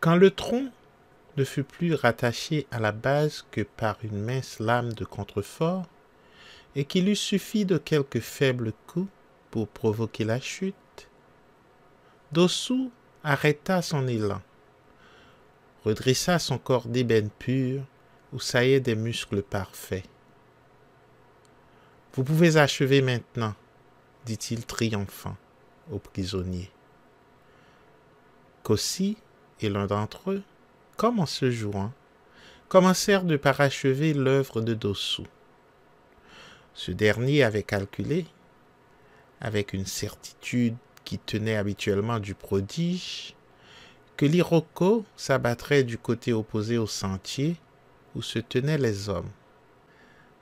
Quand le tronc ne fut plus rattaché à la base que par une mince lame de contrefort, et qu'il eût suffi de quelques faibles coups pour provoquer la chute, Dossou arrêta son élan, redressa son corps d'ébène pur où saillaient des muscles parfaits. Vous pouvez achever maintenant, dit-il triomphant au prisonnier. Cossi et l'un d'entre eux, comme en se jouant, commencèrent de parachever l'œuvre de Dossou. Ce dernier avait calculé, avec une certitude qui tenait habituellement du prodige, que l'Iroko s'abattrait du côté opposé au sentier où se tenaient les hommes.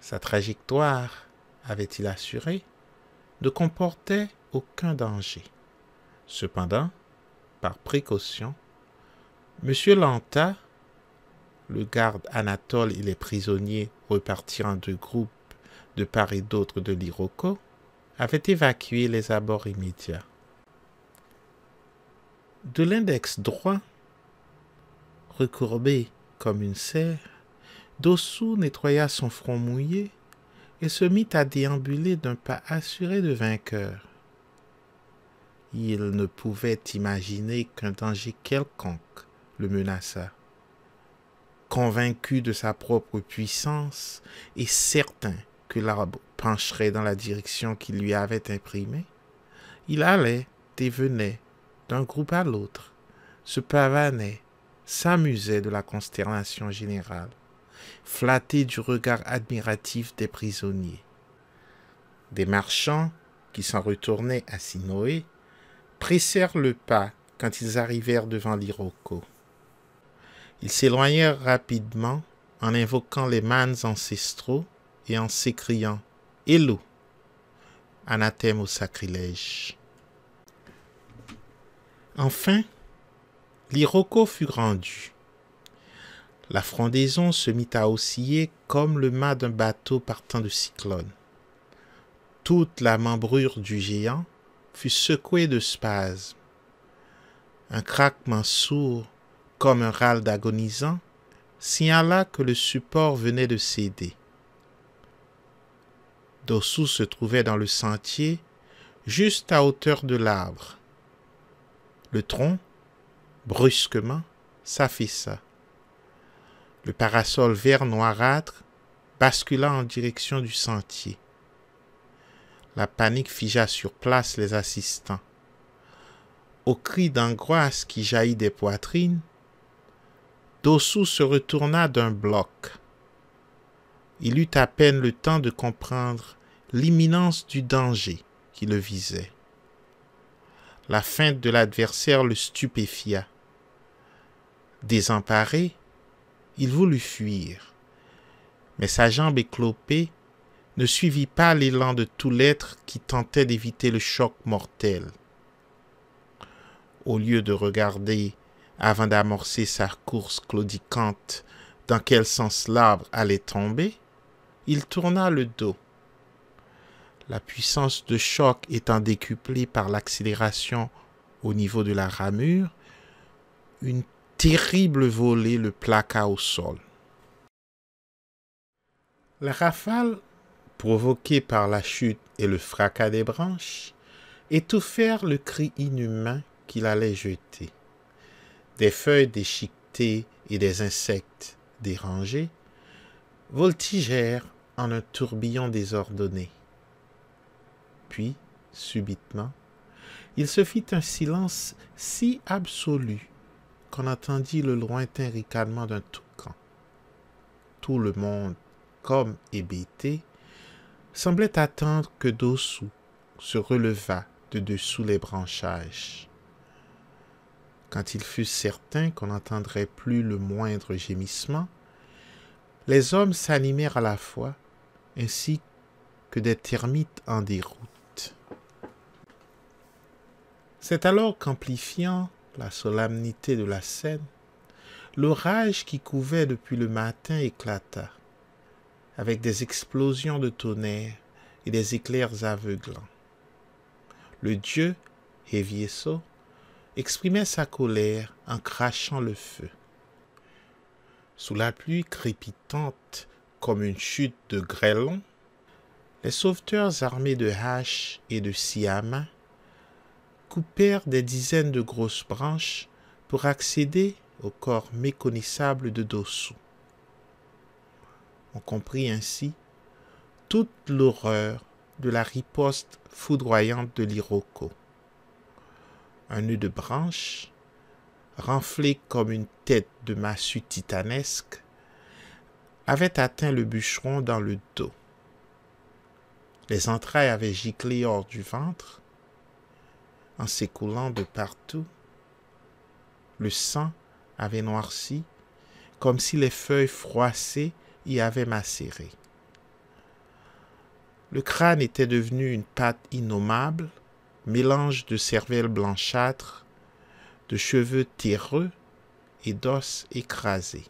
Sa trajectoire, avait-il assuré, ne comportait aucun danger. Cependant, par précaution, M. Lanta, le garde Anatole et les prisonniers repartis en deux groupes de part et d'autre de l'Iroko, avaient évacué les abords immédiats de l'index droit, recourbé comme une serre, Dossou nettoya son front mouillé et se mit à déambuler d'un pas assuré de vainqueur. Il ne pouvait imaginer qu'un danger quelconque le menaçât. Convaincu de sa propre puissance et certain que l'arbre pencherait dans la direction qu'il lui avait imprimée, il allait et venait d'un groupe à l'autre, se pavanaient, s'amusaient de la consternation générale, flattés du regard admiratif des prisonniers. Des marchands, qui s'en retournaient à Sinoé, pressèrent le pas quand ils arrivèrent devant l'Iroko. Ils s'éloignèrent rapidement en invoquant les manes ancestraux et en s'écriant Hello, anathème au sacrilège. Enfin, l'Iroko fut rendu. La frondaison se mit à osciller comme le mât d'un bateau partant de cyclone. Toute la membrure du géant fut secouée de spasmes. Un craquement sourd, comme un râle d'agonisant, signala que le support venait de céder. Dossou se trouvait dans le sentier, juste à hauteur de l'arbre. Le tronc, brusquement, s'affaissa. Le parasol vert noirâtre bascula en direction du sentier. La panique figea sur place les assistants. Au cri d'angoisse qui jaillit des poitrines, Dossou se retourna d'un bloc. Il eut à peine le temps de comprendre l'imminence du danger qui le visait. La feinte de l'adversaire le stupéfia. Désemparé, il voulut fuir, mais sa jambe éclopée ne suivit pas l'élan de tout l'être qui tentait d'éviter le choc mortel. Au lieu de regarder, avant d'amorcer sa course claudicante, dans quel sens l'arbre allait tomber, il tourna le dos la puissance de choc étant décuplée par l'accélération au niveau de la ramure, une terrible volée le plaqua au sol. La rafale, provoquée par la chute et le fracas des branches, étouffèrent le cri inhumain qu'il allait jeter. Des feuilles déchiquetées et des insectes dérangés voltigèrent en un tourbillon désordonné. Puis, subitement, il se fit un silence si absolu qu'on entendit le lointain ricanement d'un toucan. Tout le monde, comme hébété, semblait attendre que Dossou se relevât de dessous les branchages. Quand il fut certain qu'on n'entendrait plus le moindre gémissement, les hommes s'animèrent à la fois, ainsi que des termites en déroute. C'est alors qu'amplifiant la solennité de la scène, l'orage qui couvait depuis le matin éclata, avec des explosions de tonnerre et des éclairs aveuglants. Le dieu, Hevieso, exprimait sa colère en crachant le feu. Sous la pluie crépitante comme une chute de grêlons, les sauveteurs armés de haches et de siamas coupèrent des dizaines de grosses branches pour accéder au corps méconnaissable de Dossou. On comprit ainsi toute l'horreur de la riposte foudroyante de l'Iroko. Un nœud de branches, renflé comme une tête de massue titanesque, avait atteint le bûcheron dans le dos. Les entrailles avaient giclé hors du ventre, en s'écoulant de partout. Le sang avait noirci, comme si les feuilles froissées y avaient macéré. Le crâne était devenu une pâte innommable, mélange de cervelle blanchâtre, de cheveux terreux et d'os écrasés.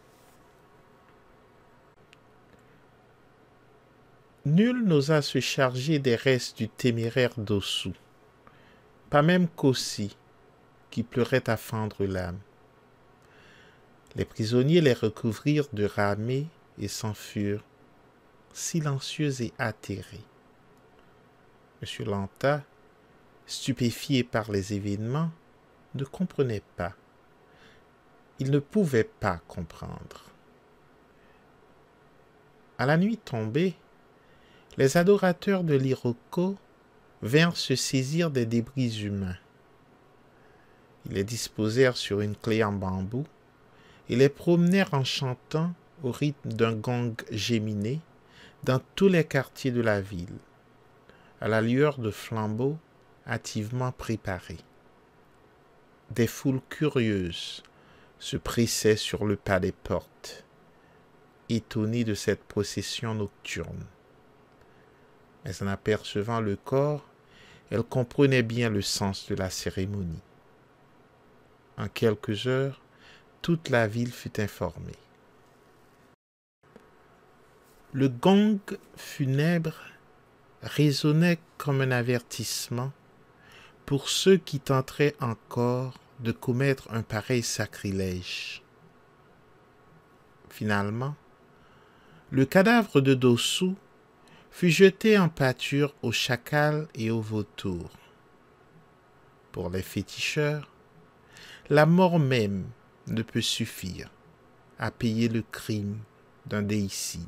Nul n'osa se charger des restes du téméraire dessous pas même qu'aussi, qui pleurait à fendre l'âme. Les prisonniers les recouvrirent de ramée et furent, silencieux et atterrés. M. Lanta, stupéfié par les événements, ne comprenait pas. Il ne pouvait pas comprendre. À la nuit tombée, les adorateurs de l'Iroko vinrent se saisir des débris humains. Ils les disposèrent sur une clé en bambou et les promenèrent en chantant au rythme d'un gong géminé dans tous les quartiers de la ville, à la lueur de flambeaux hâtivement préparés. Des foules curieuses se pressaient sur le pas des portes, étonnées de cette procession nocturne. Mais en apercevant le corps elle comprenait bien le sens de la cérémonie. En quelques heures, toute la ville fut informée. Le gong funèbre résonnait comme un avertissement pour ceux qui tenteraient encore de commettre un pareil sacrilège. Finalement, le cadavre de Dossou fut jeté en pâture au chacal et au vautour. Pour les féticheurs, la mort même ne peut suffire à payer le crime d'un déicide.